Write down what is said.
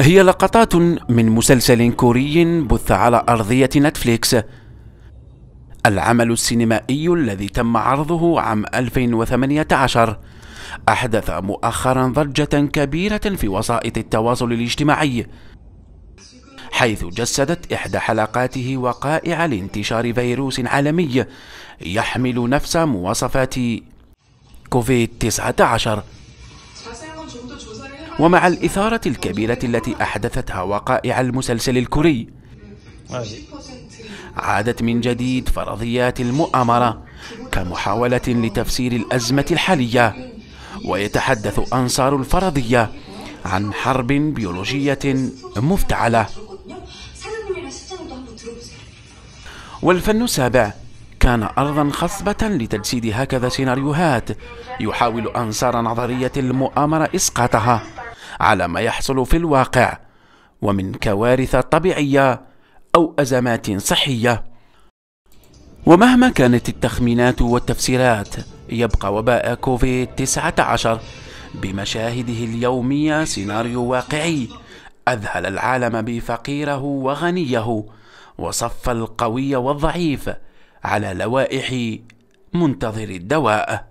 هي لقطات من مسلسل كوري بث على أرضية نتفليكس العمل السينمائي الذي تم عرضه عام 2018 أحدث مؤخرا ضجة كبيرة في وسائط التواصل الاجتماعي حيث جسدت إحدى حلقاته وقائع لانتشار فيروس عالمي يحمل نفس مواصفات كوفيد 19 ومع الإثارة الكبيرة التي أحدثتها وقائع المسلسل الكوري عادت من جديد فرضيات المؤامرة كمحاولة لتفسير الأزمة الحالية ويتحدث أنصار الفرضية عن حرب بيولوجية مفتعلة والفن السابع كان أرضا خصبة لتجسيد هكذا سيناريوهات يحاول أنصار نظرية المؤامرة إسقاطها على ما يحصل في الواقع ومن كوارث طبيعيه او ازمات صحيه ومهما كانت التخمينات والتفسيرات يبقى وباء كوفيد 19 بمشاهده اليومية سيناريو واقعي أذهل العالم بفقيره وغنيه وصف القوي والضعيف على لوائح منتظر الدواء